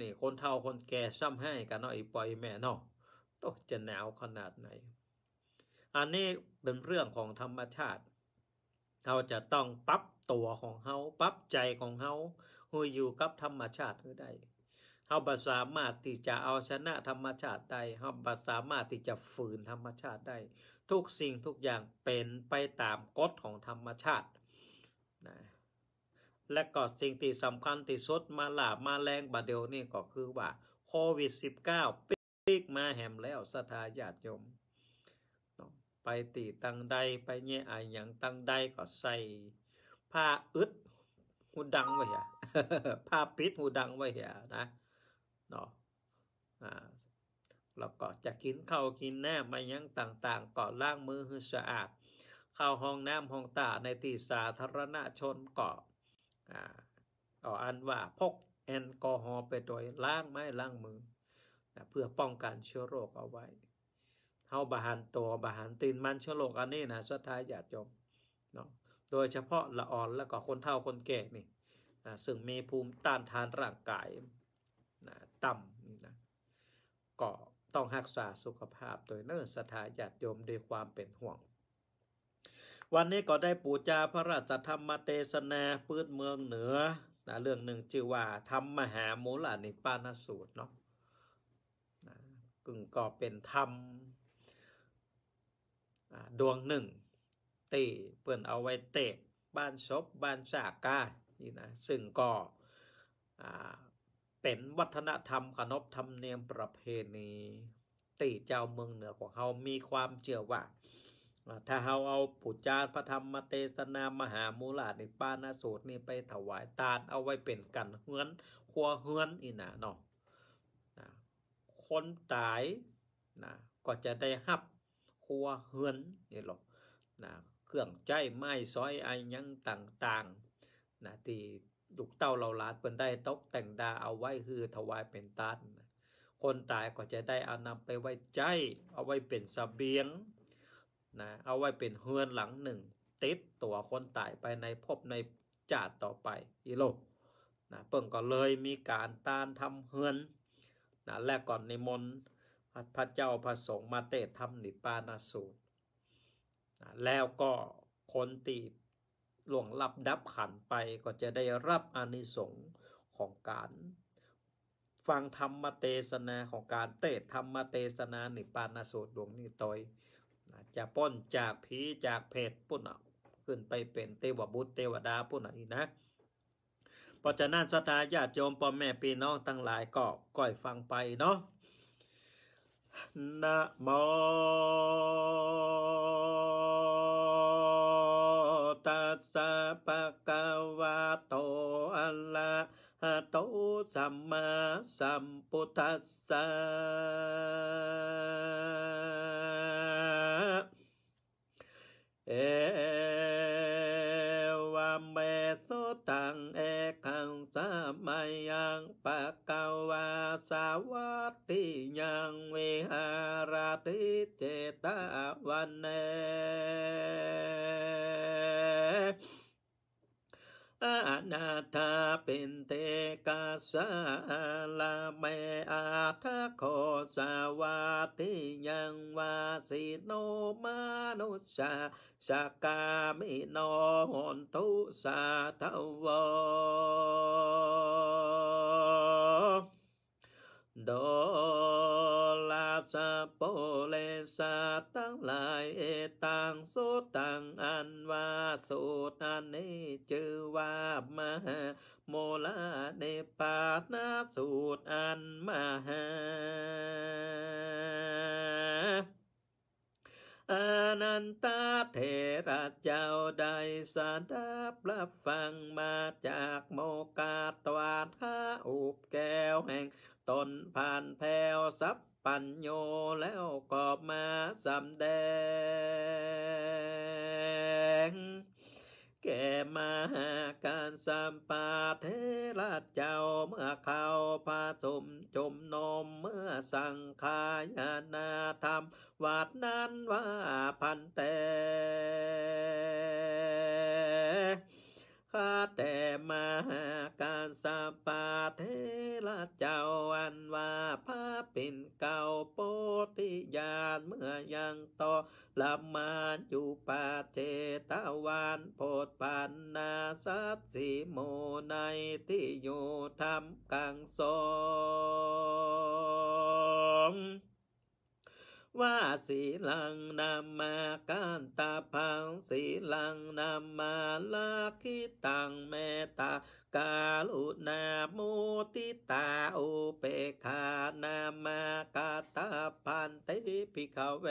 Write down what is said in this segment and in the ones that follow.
นี่คนเฒ่าคนแก่ซ้ำให้กันเนาะอีปอยแม่เนาะต้จะหนาวขนาดไหน อันนี้เป็นเรื่องของธรรมชาติเราจะต้องปรับตัวของเขาปรับใจของเขาให้อยู่กับธรรมชาติได้เขาบาสามารถที่จะเอาชนะธรรมชาติได้เขาบาสามารถที่จะฝืนธรรมชาติได้ ทุกสิ่งทุกอย่างเป็นไปตามกฎของธรรมชาติ นะและก็สิ่งที่สำคัญที่สุดมาหลาบมาแรงบาเดียวนี่ก็คือว่าโควิด -19 ปีกมาแหมแล้วสถาญาติโยม ไปตีตังใดไปเงี้ยอะอย่างตังใดก็ใส่ ผ้าอึดหูดังไว้เหรอผ้าปิดหูดังไว้เหรอนะเนาะาแล้วก็จะกินข้าวกินน้ำมายังต่าง ๆ ก็ล้างมือให้สะอาด เข้าห้องน้ำห้องตาในที่สาธารณชนก็ออันว่าพกแอลกอฮอล์ไปโดยล้างไม้ล้างมือนะเพื่อป้องกันเชื้อโรคเอาไว้เ้าบาหันตัวบาหันตีนมันเชื้อโรคอันนี้นะสุดท้ายอยาจมเนาะโดยเฉพาะละอ่อนแล้วก็คนเฒ่าคนแก่นี่นะซึ่งมีภูมิต้านทานร่างกายนะต่ำนี่นะก็ต้องรักษาสุขภาพโดยเนื่นสถาญาติโยมด้วยความเป็นห่วงวันนี้ก็ได้ปูจาพระราชธรรมเทศนาพื้นเมืองเหนือนะเรื่องหนึ่งชื่อว่าธรรมมหาโมลานิปานสูตรเนาะนะกึ่งก็เป็นธรรมดวงหนึ่งตีเปื่อนเอาไว้เตะบ้านศพบ้านสากานี่นะซึ่งก็เป็นวัฒนธรรมขนบธรรมเนียมประเพณีตีเจ้าเมืองเหนือของเขามีความเชื่อว่าถ้าเราเอาปุจจาพระธรรมเทศนามหามูลาในปานาสูตรนี่ไปถวายตาลเอาไว้เป็นกันเฮือนขัวเฮือนอีน่ะเนาะคนตายนะก็จะได้หับขัว เฮือนนี่หรอกนะเครื่องใจไม้ซอยไอยัง ต่างๆนะที่ลูกเต้าเราลาดเป็นได้ตกแต่งดาเอาไว้คือถวายเป็นตาลคนตายก็จะได้เอานำไปไว้ใจเอาไว้เป็นสเสบียงนะเอาไว้เป็น เฮือนหลังหนึ่งติดตัวคนตายไปในพบในจาดต่อไปอีโลนะเปิ่งก็เลยมีการตานทำเฮือนนะแลกก่อนในมนพระเจ้าพระสงฆ์มาเตะทำนิปานาสูตรนะแล้วก็คนตีหลวงรับดับขันไปก็จะได้รับอานิสงส์ของการฟังธรรมเทศนาของการเตะธรรมเทศนานิปานาสูตรดวงนี้ตอยจะป้นจากผีจากเพศพุ่นเอาะขึ้นไปเป็นเทวบุตรเทวดาพุ่นเอาะอีกนะเพราะฉะนั้นสตาญาติโยมพ่อแม่พี่น้อง ทั้งหลาย ก็ก่อยฟังไปเนาะนะโมตัสสะปะกวะโตอะระหะโตสัมมาสัมพุทธัสสะเอวัมเมสุตังเอขังสามัยังปะกาวาสาวัติยังวิหาราติเจตวันเนอานาธาเป็นเทกาสาลาเมอาทาโคสาวาติยังวาสิโนมานุชาสกามิโนหนทุสาทวโดสะโปเลสาตั้งหลายเอตังโสตังอันวาโสตันี้จือวามหา โมลาเนปาณาสูตรอัน มหาอานันตาเถระเจ้าใดสาดับ รับฟังมาจากโมกาตวาทาอุบแก้วแห่งตนผ่านแผ่วสับัญโยแล้วกอบมาสำแดง แก่มาหาการสัมปาเทราเจ้าเมื่อเขาผสมจมนมเมื่อสังขายนาธรรม วัดนั้นว่าพันแต่ข้าแต่มาหาการสาปาเทละเจ้าอันว่าพระปิ่นเก่าโพธิญาณเมื่อยังต่อละมานอยู่ปาเจตาวานโพดปันนาสัตสีโมในที่อยู่ทำกังโซว่าสีลังนามาการตาพังสีลังนามาลาคิตังเมตากาลุนาโมติตาอุเปคานามากาตาพันติพิกเว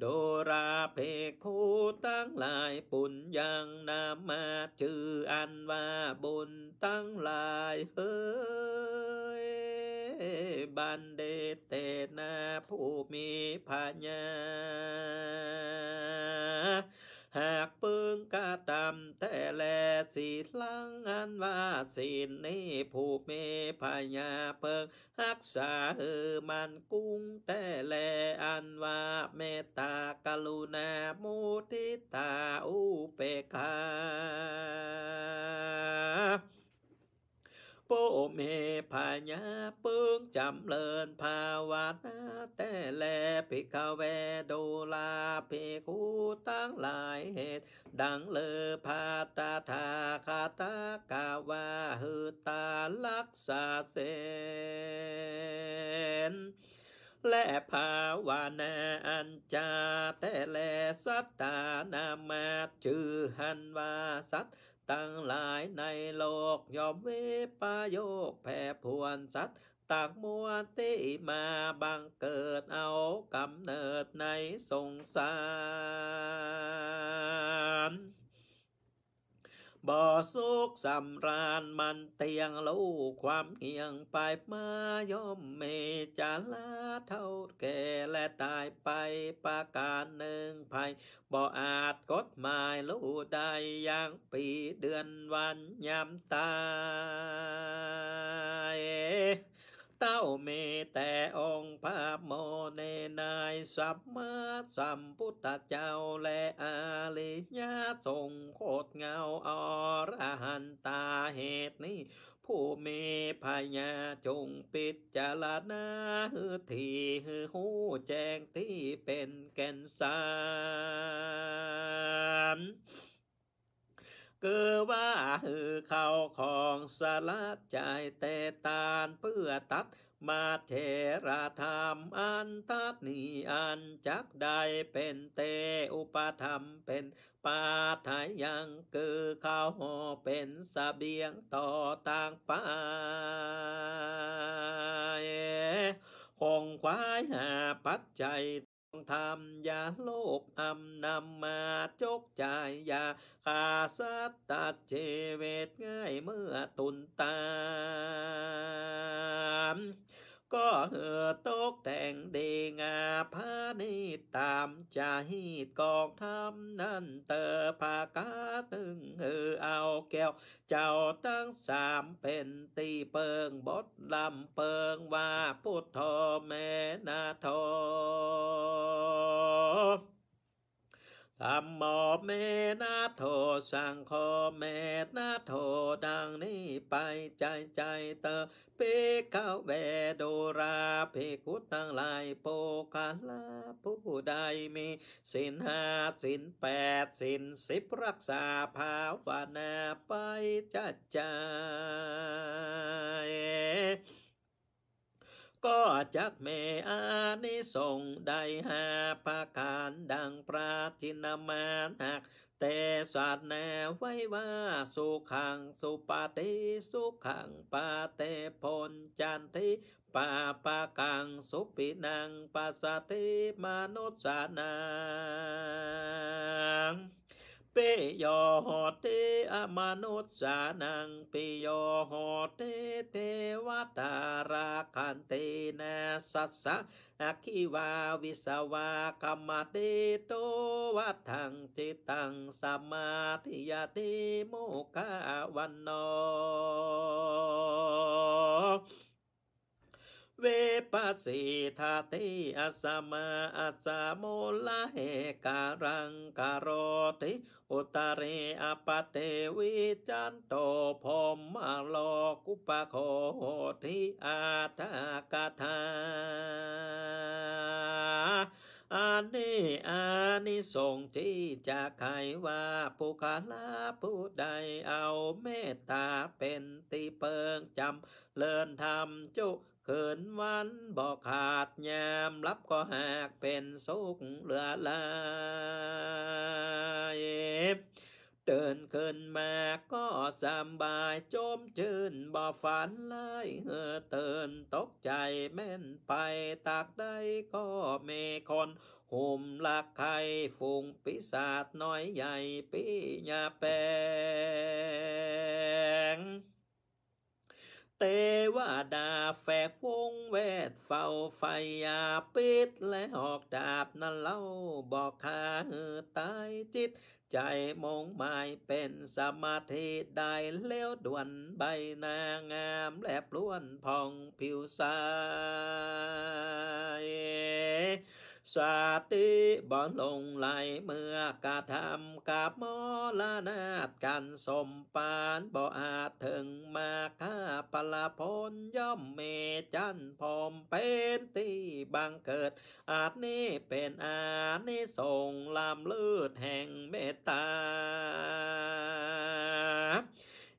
โดราเพคูตั้งหลายปุญยังนำมาชื่ออันว่าบุญตั้งหลายเฮ้ยบันเดเตนาผู้มีพญาหากปืงกะตำแต่แลสีลังอันว่าสินนี้ผู้เมพญาเพิงหักษาเออมันกุ้งแต่แลอันว่าเมตตากรุณามุทิตาอุเปกาโปเมพญาปึงจำเลินภาวานาแต่แลพิกแวโดลาภิคูตั้งหลายเหตุ ดังเลอพาตาทาคาตากาวาหือตาลักษาเสนและภาวานาอันจา แต่แลสัตตานามาจือหันวาสัตตั้งหลายในโลกยอมเวปโยกแผ่พวนสัตว์ต่างมัวติมาบังเกิดเอากำเนิดในสงสารบ่อสุกสำราญมันเตียงลูกความเอียงไป มาย่อมเมจาลาเท่าแก่และตายไปประการหนึ่งภัยบ่อาจกฎหมายลูกไดอย่างปีเดือนวันยามตายเต้าเมแต่องค์พระมสัมมาสัมพุทธเจ้าและอาลิยาทรงโคตรเงาอรหันตาเหตุนี้ ผู้มีพญาจงปิดจารณาฮือทีฮือหูแจ้งที่เป็นแก่นสารคือว่าหือเข้าของสลัดใจเตตานเพื่อตัดมาเทระธรรมอันทัดนีอันจักไดเป็นเตอุปธรรมเป็น ปาทายยังคือข้าวห่อเป็นสเบียงต่อต่างไปคงควายหาปัจจัยทำยาโลกอำนำมาจกใจยาขาสัตตัดเจเวตง่ายเมื่อตุนตามก็เหือตกแต่งเดงาพานิตามใจกองทำนั่นเตอภากาตึงเอือเอาแก้วเจ้าทั้งสามเป็นตีเปิงบดลำเปิงว่าพุทธแม่นาทอธรรมโมเมนะโทสังโฆเมนะโทดังนี้ไปใจใจเตอเปกาเวโดราเพคุตั้งลายโปกาลาผู้ใดมี สินห้าสินแปดสินสิบรักษาภาวนาไปจัดใจก็จักแม่อานิสงได้หาพาการดังปราทินามาหักแต่ศาแนไว้ว่า สุขังสุปาติสุขังปาเตพนจันทิปาปากัง สุปินังปัสสติมนุษสานางปยอหอเตอมนุษย์สานังปยอหอเตเทวตาราคันเตนะสัสสะอคิวาวิสวากรรมเตโตวัทังจิตังสมาธิยติโมกาวันโนเวปัสสิทาเตอาสมาอาสโมลาเหการังการอติอุตารรอปเตวิจันโตพมมาโลกุปโคทิอาตากาธาอันนี้อานิสงที่จะใครว่าผู้คาลาผู้ใดเอาเมตตา เป็นตีเปิงจำ เลินธรรมจุเขินวันบอกขาดยามรับก็หากเป็นสุขเหลือลายเดินขึ้นมาก็สบายจมชื่นบ่ฝันเลยเหือตือนตกใจแม่นไปตักได้ก็เมคนห่มลักไข่ฟุงปิศาจน้อยใหญ่ปีญาแปงเตวดาแฝกวงเวทเฝ้าไฟยาปิดและออกดาบนั้นเล่า บอกข้าตายจิต ใจมงหมายเป็นสมาธิได้เลี้ยวด่วนใบนางามและปล้วนพองผิวสายสาติบอนลงไหลเมื่อกระทำกับมรนาดกันสมปานบ่อาจถึงมาค่าปลาพลย่อมเมจันพอมเป็นที่บังเกิด อาจนี้เป็นอานิสงลำลืดแห่งเมตตา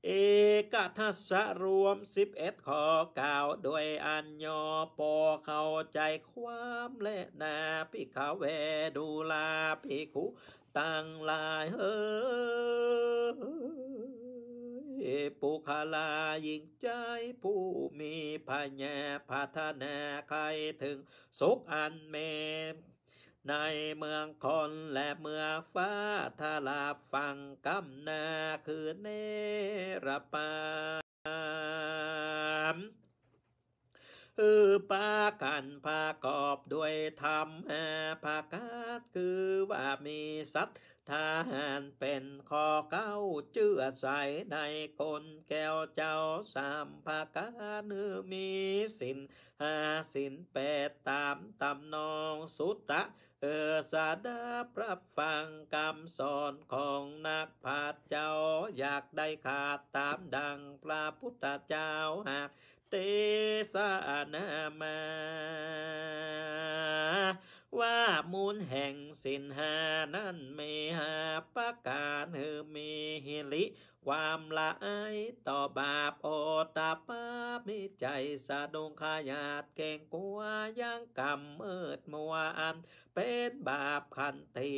เอกทัศรวมสิบเอ็ดข้อกล่าวโดยอัญอปอเข้าใจความและนาพิขาเวดูลาพิคุตั้งลายเออปุคลายิงใจผู้มีพญาพัฒนา ใครถึงสุขอันเมในเมืองคนและเมืองฟ้าทาลาฟังกำนาคือเนรปามอือปากันปากอบด้วยธรรมอภากาศ คือว่ามีสัตว์ทหารเป็นคอเก้าเชื่อใสในคนแก้วเจ้าสามภากาเนื้อมีสินหาสินแปดตามตำนองสุตตะเออสาดาพระฟังคำสอนของนักพาดเจ้าอยากได้ขาดตามดังพระพุทธเจ้าหากเตสานามา ว่ามูลแห่งสินหา นั้นไม่หาประการเฮเมฮิริความละอายต่อบาปโอตาปามิใจสะดงขยาดเก่งกลัวยังกำมืดมัวอันเป็นบาปขันตี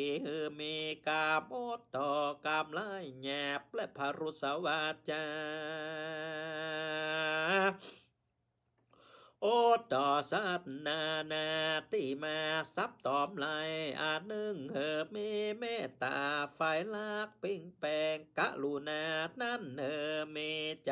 มีกาโมดต่อกำมไลแแยบและพรุสวาจาโอตต่อสัตนานาติมาซับตอมไาลอาจนึ่งเหิบมีเมตตาฝ่ายลากปิ้งแปงกะลูนานั่นเออเมใจ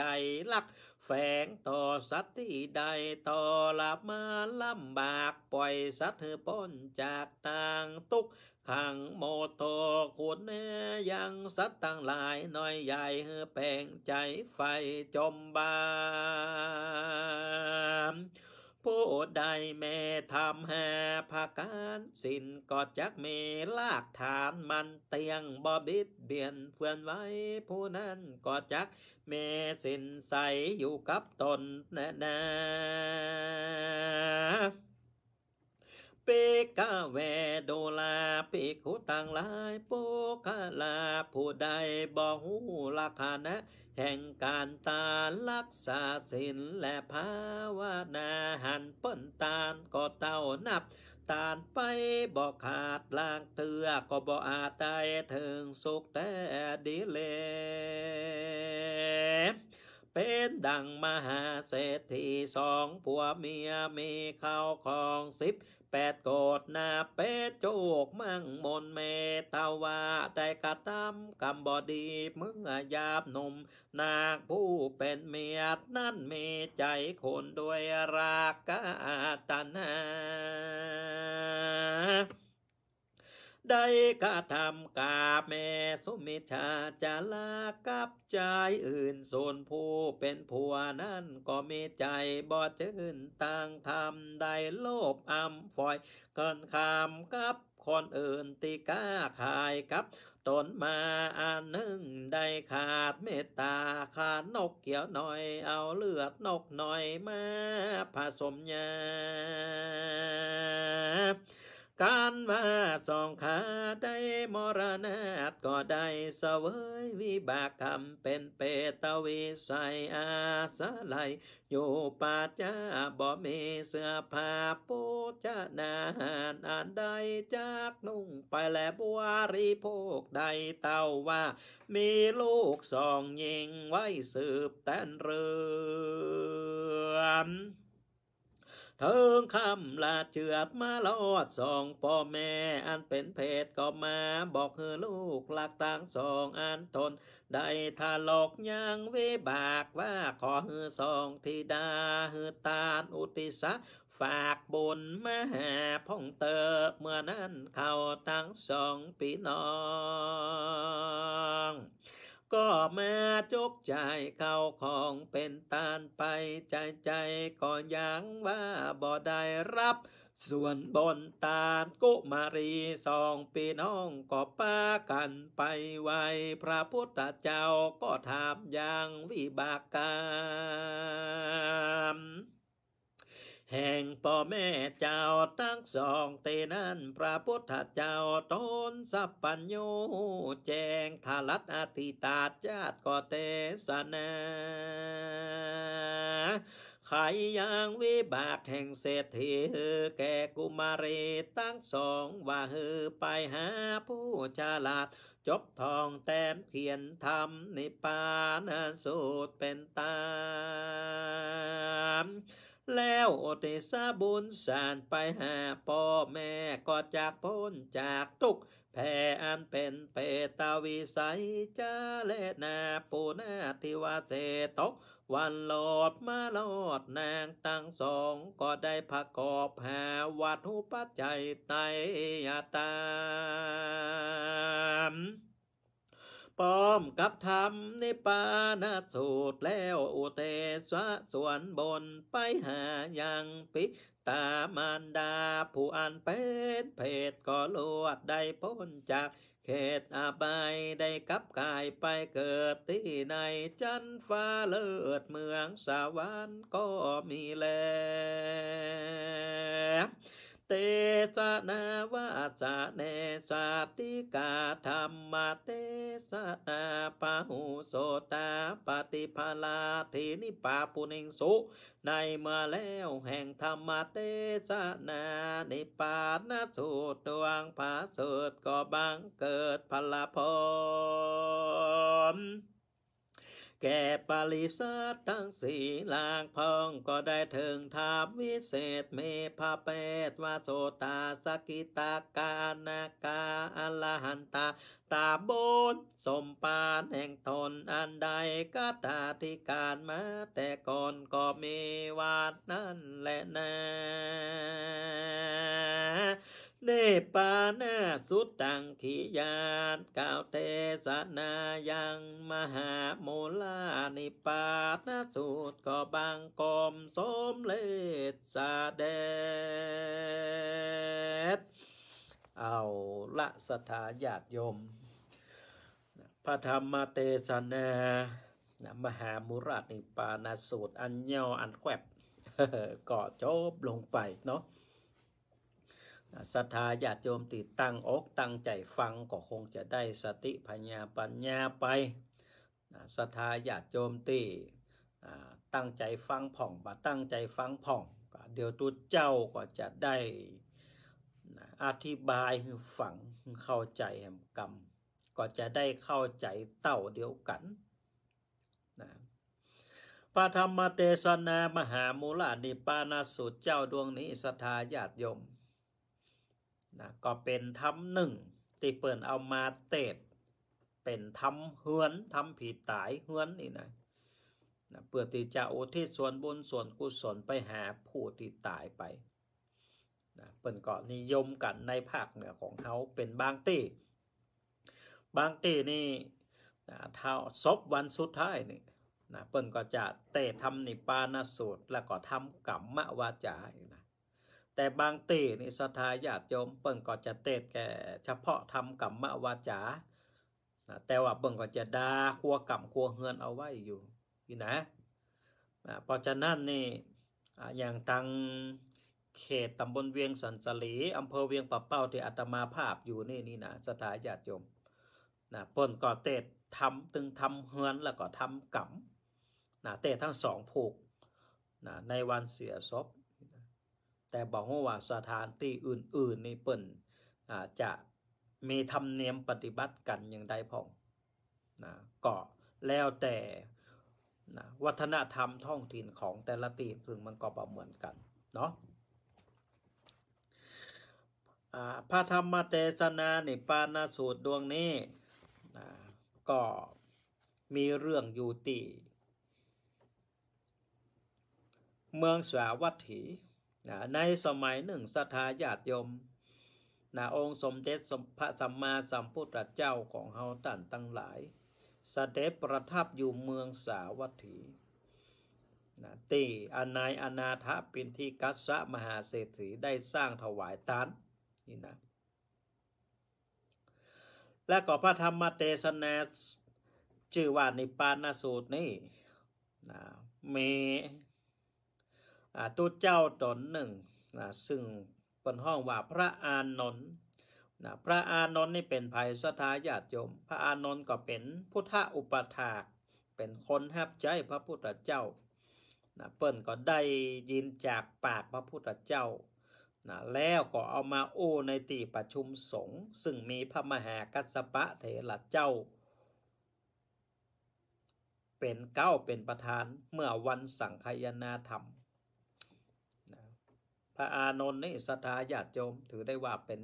ลักแฝงต่อสัตว์ที่ใดต่อลับมาลำบากปล่อยสัต์เหอป้นจากต่างตุกทางโมโตขุดเนยังสัตว์ต่างหลายน้อยใหญ่แปลงใจไฟจมบานผู้ใดแม่ทำแห่ภาการ สิ้นกอดจักเมลากฐานมันเตียงบอบิดเบียนเพื่อนไว้ ผู้นั้นกอดจักเมสินใสอยู่กับตนแน่ปกาแวโดลาปิกหูต่างลายปุาลาผู้ใดบอกหูราคานะ แห่งการตาลักษาศิลและภาวนาหันเปิ้นตาลก็เต้านับตาลไปบอกขาดล่างเตือก็บอกอาจได้ถึงสุขแต่ดีเลเป็นดังมหาเศรษฐีสองผัวเมียมีข้าวของสิบแปดโกดนาเป็ดโจกมั่งมนเมตาวาได้กระทำกำบอดีเมื่อยาบนมนาคผู้เป็นเมียนั่นเมใจคนด้วยรากาตนาได้กระทำกาแม่สุมิชาจะลากับใจอื่นส่วนผู้เป็นผัวนั้นก็มีใจบ่จื่นต่างทำได้โลภอำฝอยกันคำกับคนอื่นตีก้าขายครับ ตนมาอันหนึ่งได้ขาดเมตตาขาดนกเขียวหน่อยเอาเลือดนกหน่อยมาผสมยาการว่าสองขาได้มรณาก็ได้เสวยวิบากกรรมเป็นเปตวิสัยอาสาัลอยู่ป่าจ้าบ่มีเสื้อผ้าปูจานาหานอันใดจากนุ่งไปแลบวาริโภคใดเต้าว่า มีลูกสองยิงไว้สืบแตนเรือเทิงคำลาเชือบมาลอดสองพ่อแม่อันเป็นเพศก็มาบอกเือลูกหลักต่างสองอันทนได้ทาลอกยังเวบากว่าขอฮือสองทีดาฮือตาอุติสะฝากบุญมหาพ่องเตอเมื่อนั้นเขาตั้งสองปีน้องก็มาจกใจเข้าของเป็นตานไป ใจใจก็ยังว่าบ่ได้รับ ส่วนบนตาลกุมารีสองปีน้องก็ป้ากันไปไวพระพุทธเจ้าก็ถามอย่างวิบากกรรมแห่งป่อแม่เจ้าทั้งสองเตนั้นพระพุทธเจ้าตนสัพปัญโยแจงทารัตอธิตาจาติก็เตสนาไขยังวิบากแห่งเศรษฐีเฮแกกุมารีตั้งสองว่าเฮไปหาผู้ฉลาด จบทองแต้มเขียนธรรม นิปานสูตรเป็นตามแล้วอดีตสาบุญสานไปหาพ่อแม่ก็จากพ้นจากทุกแผ่อันเป็นเปตาวิสัยจ้าเลนาปูนาทิวาเสตก วันหลอดมาหลอดนางตั้งสองก็ได้ประกอบหาวัดหุปัจจัยไตยตามป้อมกับธรรมในปานาสูตรแล้วอุเตสะสวนบนไปหาอย่างปิตามานดาผู้อันเป็นเพศก็ลวดได้พ้นจากเขตอาบาย ได้กับกายไปเกิดที่ในจันฟ้าเลิศเมืองสวรรค์ก็มีแล้วเตสนาวาสะเนสะติกาธรรมเตสนาปะหูโสตาปฏิภาลาทนิปาปุเนงสุในมาแล้วแห่งธรรมเตสนาในปาณสูตรดวงผาสุดก็บังเกิดพลพรแก่ปริศาททั้งสี่ลางพองก็ได้ถึงทาวิเศษเมพาเปตวาโสตาสกิตากานาคาอลหันตาตาบุญสมปานแห่งตนอันใดก็ตาที่การมาแต่ก่อนก็มีวาดนั่นแหละนะเนปานาสุตังขียานกาวเทศนายังมหาโมลานิปานาสุดก็บังกอมสมเลศสาเดชเอาละสถาญาติยม พระธรรมเตสนา มหามุรานิปานาสูตร อันย่ออันแควบก็จบลงไปเนาะศรัทธาญาติโยมติดตั้งอกตั้งใจฟังก็คงจะได้สติปัญญาปัญญาไปศรัทธาญาติโยมตีตั้งใจฟังผ่องบาตั้งใจฟังผ่องเดี๋ยวตัวเจ้าก็จะได้อธิบายฝังเข้าใจแห่งกรรม ก็จะได้เข้าใจเต่าเดียวกันนะธรรมเตสนามหามูลานิปานาสุดเจ้าดวงนี้ศรัทธาญาติโยมนะก็เป็นทำหนึ่งที่เปิดเอามาเตดเป็นทำเฮือนทำผีตายเฮือนนี่นะนะเพื่อที่จะอุทิศส่วนบุญส่วนกุศลไปหาผู้ที่ตายไปนะเปิดเก็นิยมกันในภาคเหนือของเขาเป็นบางตีบางตีนี่นะเท่าศพวันสุดท้ายนี่นะเปิ่ก็จะเตะทำนิปานาสูตร แล้วก็ทำกรรมวาจานะแต่บางตีนี่สถทาญาติโยมเปิ่งก็จะเตะแก่เฉพาะทำกรรมวาจาแต่ว่าเปิ่งก็จะดาคัวกรรมคัวเฮือนเอาไว้อยู่อย่นะเพราะฉะนั้นนี่อย่างทางเขตตำบลเวียงสันสลีอำเภอเวียงปะเป้าที่อาตมาภาพอยู่นี่นี่นะสถาญาติโยมนะเปิ่นก็เตศทำตึงทำเฮือนแล้วก็ทำกรรมนะเตะทั้งสองผูกนะในวันเสียศพแต่บอกว่าสถานที่อื่นๆนี่เปิ่นจะมีธรรมเนียมปฏิบัติกันอย่างใดพ่องนะก็แล้วแต่นะวัฒนธรรมท้องถิ่นของแต่ละตีพึงมันก็ประเหมือนกัน เนาะพระธรรมเทศนาในปานาสูตรดวงนี้นะก็มีเรื่องอยู่ตีเมืองสาวัตถีในสมัยหนึ่งสถาญาติยมนาองค์สมเด็จพระสัมมาสัมพุทธเจ้าของเฮาตันตั้งหลายสเสด็จประทับอยู่เมืองสาวัตถีนาตีอานายอนาถปินทีกัสสะมหาเศรษฐีได้สร้างถวายตานนี่นะและก็พระธรรมเทศนาชื่อว่านิปานาสูตรนี่นะมีตู้เจ้าตนหนึ่งนะซึ่งเป็นห้องว่าพระอานนท์นะพระอานนท์นี่เป็นภัยสถาญาติโยม พระอานนท์ก็เป็นพุทธอุปถาก เป็นคนแทบใจพระพุทธเจ้านะเปิ้นก็ได้ยินจากปากพระพุทธเจ้านะแล้วก็เอามาโอ้ในตีประชุมสงฆ์ ซึ่งมีพระมหากัสปะเถระเจ้า เป็นเก้าเป็นประธานเมื่อวันสังคยนาธรรมพระอานนท์นี่ศรัทธาญาติโยมถือได้ว่าเป็น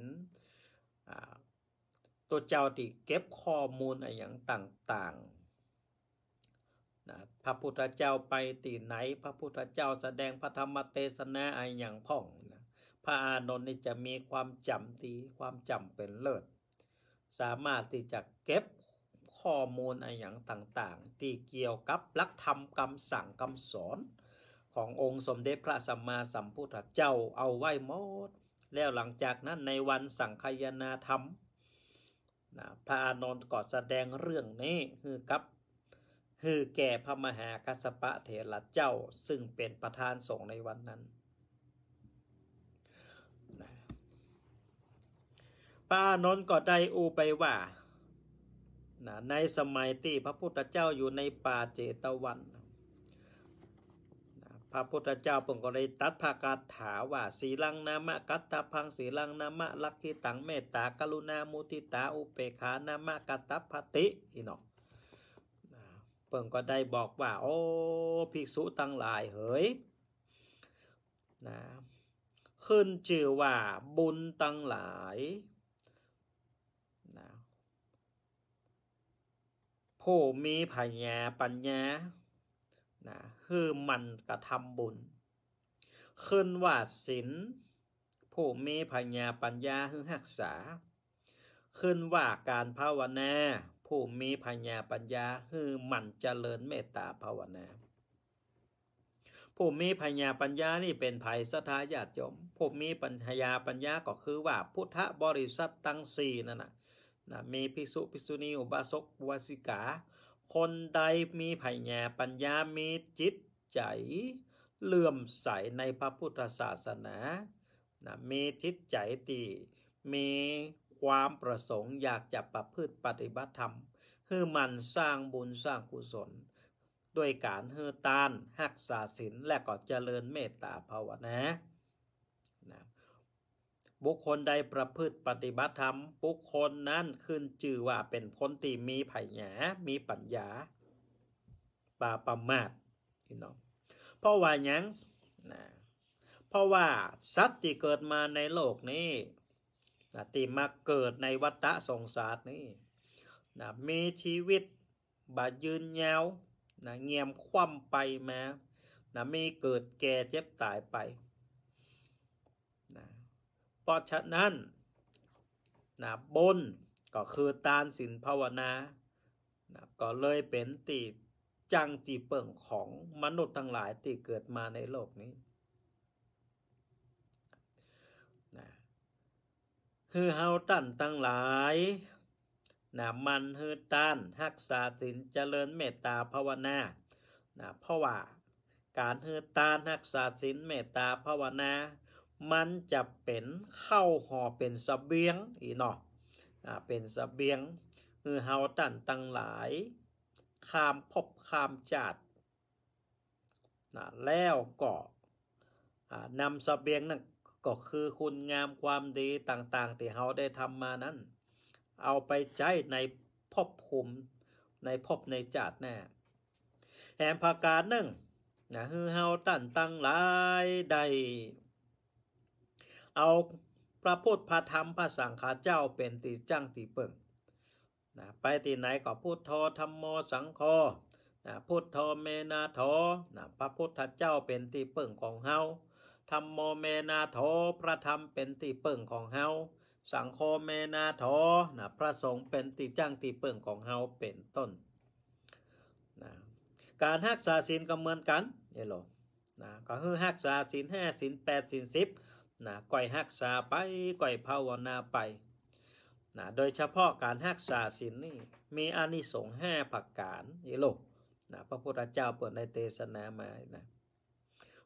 ตัวเจ้าที่เก็บข้อมูลอะไรอย่างต่างๆนะพระพุทธเจ้าไปตีไหน พระพุทธเจ้าแสดงพระธรรมเทศนาอะไรอย่างพ่องนะพระอานนท์นี่จะมีความจำดีความจำเป็นเลิศสามารถที่จะเก็บข้อมูลอะไรอย่างต่างๆที่เกี่ยวกับลักธรรมคำสั่งคำสอนขององค์สมเด็จพระสัมมาสัมพุทธเจ้าเอาไว้หมด แล้วหลังจากนั้นในวันสังคายนาธรรมนะพระอานนท์ก็แสดงเรื่องนี้คือกับคือแก่พระมหากัสปะเถระเจ้าซึ่งเป็นประธานสงฆ์ในวันนั้นนะอานนท์ก็ได้อูไปว่านะในสมัยที่พระพุทธเจ้าอยู่ในป่าเจตวันพระพุทธเจ้าปงก็เลยตัดภากาถาว่าสีลังนามะ กัตตาพังสีลังนามะ ลักขิตังเมตตากรุณามุติตาอุเปขานามะกัตตาภติอีนอกเปิ่งก็ได้บอกว่า โอ้ ภิกษุตั้งหลาย เฮ้ยนะขึ้นชื่อว่าบุญตั้งหลายนะผู้มีญญาปัญญานะคือมันกระทำบุญ ขึ้นว่าศีลผู้มีพญาปัญญาหึงหักษา ขึ้นว่าการภาวนาผู้มีพญาปัญญาหือมันเจริญเมตตาภาวนา ผู้มีพญาปัญญานี่เป็นภัยสทายาติจมผู้มีปัญญาปัญญาก็คือว่าพุทธบริษัทตั้งสี่นั่นนะนะมีภิกษุภิกษุณีอุบาสกวาสิกาคนใดมีไผ่แง่ปัญญามีจิตใจเลื่อมใสในพระพุทธศาสนา นะมีจิตใจตี มีความประสงค์อยากจะประพฤติปฏิบัติธรรมคือมันสร้างบุญสร้างกุศลด้วยการเฮือตานหักษาศีลและก็เจริญเมตตาภาวนาบุคคลใดประพฤติปฏิบัติธรรม บุคคลนั้นขึ้นจื่อว่าเป็นคนตีมีไผ่หยมีปัญญาปาประมาทพี่น้องเพราะว่ายังนะ เพราะว่าสัตว์ที่เกิดมาในโลกนี้นะที่มาเกิดในวัฏสงสารนี้นะ มีชีวิตบายืนยาวนะเงียมคว่ำไปมานะ มีเกิดแก่เจ็บตายไปเพราะฉะนั้นนะบนก็คือตานสินภาวนานะก็เลยเป็นตีจังจีเปิ่งของมนุษย์ทั้งหลายที่เกิดมาในโลกนี้นะคือเฮาตั้นทั้งหลายนะมันฮือต้านหักษาสินเจริญเมตตาภาวนานะเพราะว่า การฮือต้านหักษาสินเมตตาภาวนามันจะเป็นเข้าห่อเป็นสเบียงอีนะอเป็นสเบียงคือเฮาตันตั้งหลายขามพบขามจาดนะแล้วก็นำสเบียงนั่นก็คือคุณงามความดีต่างๆ ที่เฮาได้ทำมานั้น เอาไปใช้ในพพภูมิในพบในจาดแน่แหมพากาศนึ่งนะฮือเฮาตั้นตั้งหลายได้เอาพระพุทธพระธรรมพระสังฆาเจ้าเป็นตีจั่งตีเปิงนะไปที่ไหนก็พุทโธธรรมโมสังโฆนะพุทโธเมนาทอนะพระพุทธเจ้าเป็นตีเปิงของเฮาธรรมโมเมนาทอพระธรรมเป็นตีเปิงของเฮาสังโฆเมนาทอนะพระสงฆ์เป็นตีจั่งตีเปิงของเฮาเป็นต้นนะการหักษาศีลก็เหมือนกันเอโลนะก็คือหักษาศีลห้าศีลแปดศีลสิบนะก่อยหักษาไปก่อยภาวนาไปนะโดยเฉพาะการหักษาศีลนี่มีอานิสงส์ห้าประการอีโลกนะพระพุทธเจ้าเปิดในเทศนามานะ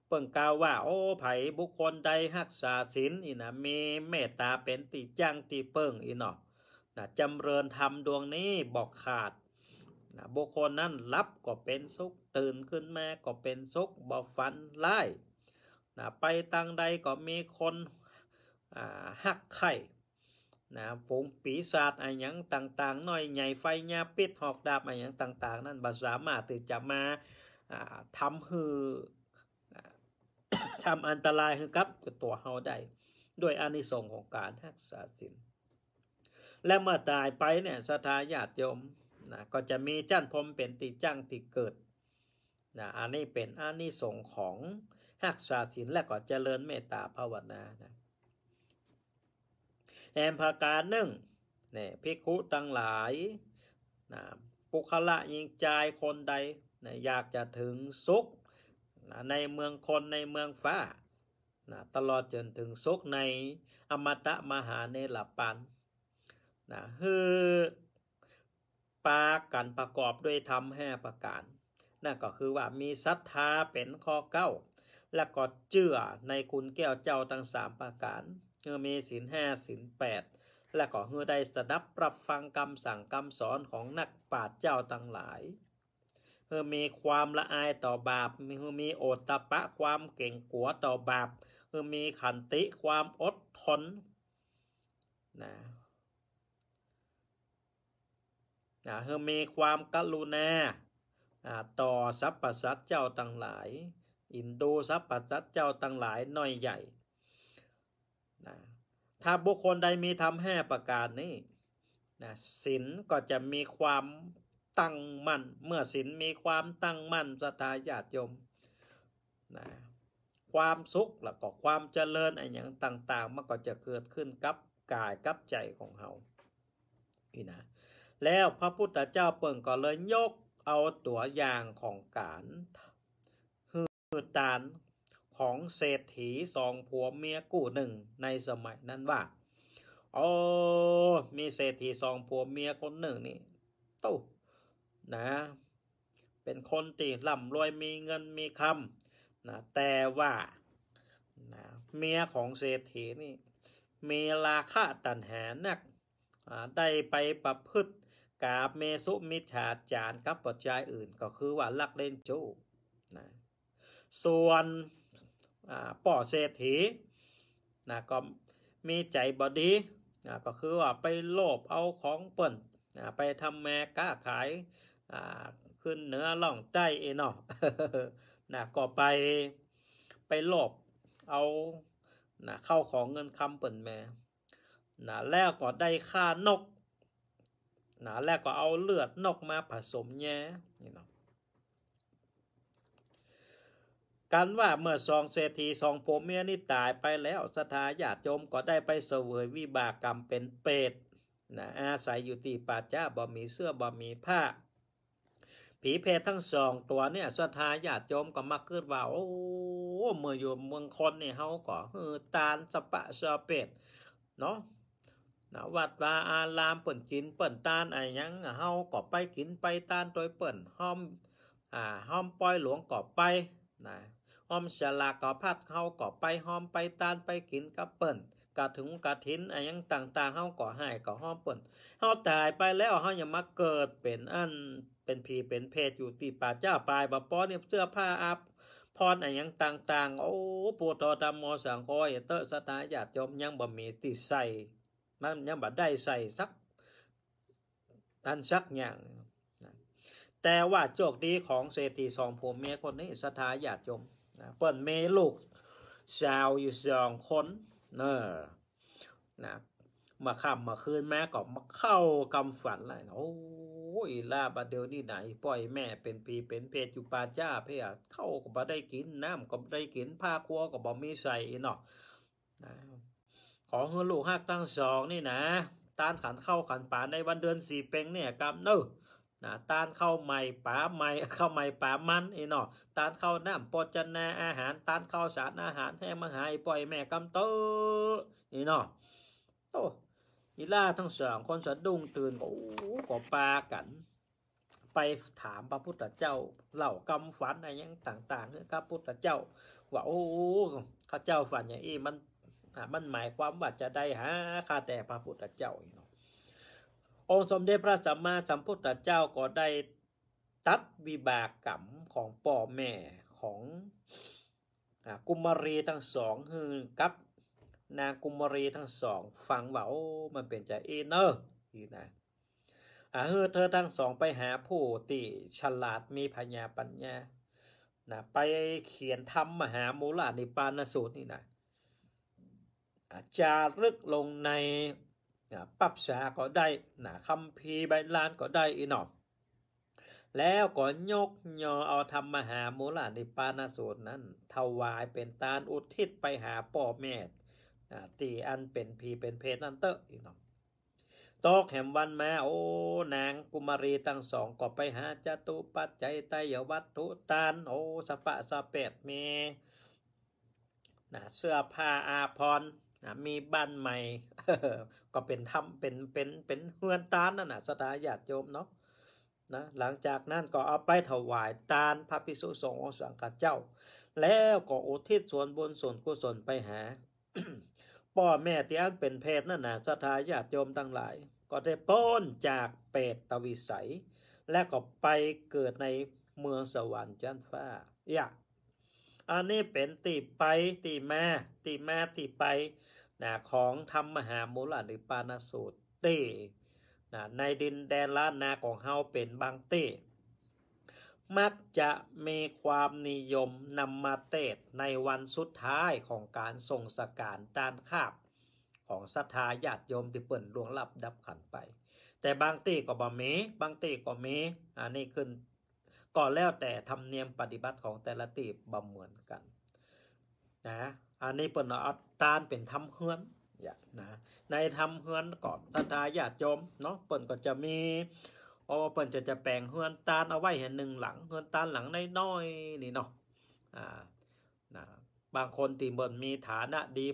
เปิ่งกล่าวว่า โอ้ไผบุคคลใดหักษาศีลอีนะมีเมตตาเป็นติจังติเปิ่งอีเนาะนะจำเริญธรรมดวงนี้บอกขาดนะบุคคลนั้นรับก็เป็นสุขตื่นขึ้นมาก็เป็นสุขบ่ฟันไล่นะไปตังใดก็มีคนหักไข่นะฝูงปีศาจอะไรอย่างต่างๆหน่อยใหญ่ไฟยาปิดหอกดาบอะไรอย่างต่าง ๆ นั่นบาสามาติทจะมาทำให้ทำอันตรายครับกับตัวเฮาได้ ด้วยอานิสงส์ของการหักษาสิน และเมื่อตายไปเนี่ยสถาญาติโยมนะก็จะมีจันพรมเป็นติจ้างติเกิดนะอันนี้เป็นอานิสงส์ของรักษาศีลและก็เจริญเมตตาภาวนานะแอมภาการหนึ่งเนี่ยพิคุตั้งหลาย นะ ปุคละยิงใจคนใดนะอยากจะถึงสุขนะในเมืองคนในเมืองฟ้า นะ ตลอดจนถึงสุขในอมตะมหาเนลปัน นะคือปากกันประกอบด้วยธรรมแห่ประการนั่นก็คือว่ามีศรัทธาเป็นข้อเก้าและก็เจือในคุณแก้วเจ้าทั้งสามประการเฮือมีศีลห้าศีลแปด และก็เฮือได้สดับปรับฟังคำสั่งคำสอนของนักปราชญ์เจ้าทั้งหลายเฮือมีความละอายต่อบาปเมือมีโอตตะปะความเก่งกัวต่อบาปเฮือมีขันติความอดทน นะนะเฮือมีความกรุณาต่อสรรพสัตว์เจ้าตั้งหลายอินโดสัพปัสสัตเจ้าตั้งหลายน้อยใหญ่นะถ้าบุคคลใดมีทำห้ประการนี้นะศีลก็จะมีความตั้งมั่น เมื่อศีลมีความตั้งมั่นสตาญาติยมนะความสุขแล้วก็ความเจริญอะไรอย่างต่างๆมันก็จะเกิดขึ้นกับกายกับใจของเรานี่นะแล้วพระพุทธเจ้าเปิ่งก็เลยยกเอาตัว อย่างของการทพื้นฐานของเศรษฐีสองผัวเมียกู้หนึ่งในสมัยนั้นว่าโอ้มีเศรษฐีสองผัวเมียคนหนึ่งนี่ตู้นะ เป็นคนตีล่ำรวยมีเงินมีคำนะ แต่ว่านะเมียของเศรษฐีนี่ มีราคาตันหานัก ได้ไปประพฤติกาบเมสุมิชาจารกับปัจจัยอื่นก็คือว่าลักเล่นจู้นะส่วนป่อเศรษฐีนะก็มีใจบอดีนะก็คือว่าไปโลภเอาของเปิ่นนะไปทำแม่ก้าขายขึ้นเหนือล่องใต้เอเนาะนะก็ไปไปโลภเอานะเข้าของเงินคำเปิ่นแม่นะแล้วก็ได้ค่านกนะแล้วก็เอาเลือดนกมาผสมแย่นี่เนาะกันว่าเมื่อสองเศรษฐีสองผมเมียนี่ตายไปแล้วสถาญาติโยมก็ได้ไปเสวยวิบากกรรมเป็นเปรตนะอาศัยอยู่ที่ป่าจ้าบ่มีเสื้อบ่มีผ้า ผีเพศทั้งสองตัวเนี่ยสถาญาติโยมก็มาเกิดว่าโอ้เมื่ออยู่เมืองคนเนี่ยเขาก็เออตาลสปะสเปตเนาะนะวัดวาอารามเปิ่นกินเปิ่นตานอะไรยังเฮาก็ไปกินไปตานโดยเปิ่นห้อมอ่าห้อมปล่อยหลวงก็ไปนะอมฉลากก็พัดเฮาก็ไปหอมไปตานไปกินกับเปิ้นกะถึงกะทินอะไยังต่างๆเฮาก็ให้ก็หอมเปิ้นเฮาตายไปแล้วเฮาอย่ามาเกิดเป็นอันเป็นผีเป็นเพศอยู่ตีป่าเจ้าปลายบ่ป้อเนี่ยเสื้อผ้าอับพรอะไรยังต่าง ๆ โอ้ปวดตอดำมอสังคอยเตอสตาญาติโยมยังบ่มีติใส่มันยังบ่ได้ใส่สักอันสักอย่าง แต่ว่าโชคดีของเศรษฐีสองผัวเมียคนนี้ สถาญาติโยมนะเปิดเมลูก ชาวอยู่สองคนเนอนะ มาค่ำมาคืนแม่ก็มาเข้ากำฝันเลยโอ้ย ลาบาเดียวนี่ไหนปล่อยแม่เป็นปีเป็นเพจอยู่ปาจ้า เพียเข้าก็บ่ได้กินน้ำก็บ่ได้กินผ้าครัว ก็บ่มีใส่เนาะนะขอเงินลูกหักตั้งสองนี่นะตานขันเข้าขันป่านในวันเดือนสี่เป็งเนี่ยกำเนอนะต้านเข้าใหม่ป่าใหม่เข้าใหม่ป่ามันไอ้เนาะต้านเข้าน้ำปจนาอาหารต้านเข้าสารอาหารแห้มาหายปล่อยแม่กำเตอไอ้เนาะโตอีล่าทั้งสองคนสะดุ้งตื่นกโอ้ก็ปากัน ไปถามพระพุทธเจ้าเหล่ากำฝันอะไรยังต่างๆเนี่ยพระพุทธเจ้า ว่าโอ้ข้าเจ้าฝันอย่างนี้มัน มันหมายความว่าจะได้หาข้าแต่พระพุทธเจ้าอเนาะองค์สมเด็จพระสัมมาสัมพุทธเจ้าก็ได้ตัดวิบากกรรมของป่อแม่ของกุมารีทั้งสองคือกับนางกุมารีทั้งสองฟังว่าโอ้มันเป็นใจเอเนอร์อีนะอ่าเออเธอทั้งสองไปหาผู้ติฉลาดมีพญาปัญญานะไปเขียนธรรมมหามูลานิปานสูตรนี่นะอาจารึกลงในนะปับชาก็ได้นะคำพีใบลานก็ได้อีนอแล้วก็ ยกยอเอา ธรรมหาโมลลานิปานาสูตรนั้นถวายเป็นตาลอุทิศไปหาป่อแม่ตีอันเป็นพีเป็นเพศนั่นเตอะอีกหนอตอกแหมวันมาโอ้ นางกุมารีตั้งสองก็ไปหาจตุ ปัจจัยไตยวัตถุตาน โอ้สปะสเปดเมนะเสื้อผ้าอาพรนะมีบ้านใหม่ก็เป็นถ้ำเป็นเป็นเป็นเฮือนตานนั่นน่ะสตาญาติโยมเนาะนะหลังจากนั้นก็เอาไปถวายตานพระภิกษุสงฆ์สังกัดเจ้า แล้วก็อุทิศส่วนบุญส่วนกุศลไปหาพ่อแม่ที่อันเป็นเพศนั่นน่ะสตาญาติโยมทั้งหลาย ก็ได้ป้นจากเปตตวิสัยและก็ไปเกิดในเมืองสวรรค์จันฟ้าอย่าอันนี้เป็นตีไปตีแม่ตีแม่ตีไปนะของธรรมมหามลหรือปานาสูตรเต้นะในดินแดนล้านนาของเฮาเป็นบางเต้มักจะมีความนิยมนำมาเตศในวันสุดท้ายของการส่งสการดานคาบ ของศรัทธาญาติโยมที่เปิ่นลวงลับดับขันไป แต่บางตีก็บ่มีบางตีก็มีอันนี้ขึ้นกนแล้วแต่ธรรมเนียมปฏิบัติของแต่ละตีบ่เหมือนกัน นะอันนี้เปินเอาตานเป็นทำเฮือนนะในทำเฮือนก่อนตาตาญาติโยมเนาะเปิ่นก็จะมีโอ้เปิ่นจะจะแปลงเฮือนตานเอาไว้เห็นหนึ่งหลัง เฮือนตานหลังน้อยนี่เนาะอ่านะบางคนตีเบิ่นมีฐานะดี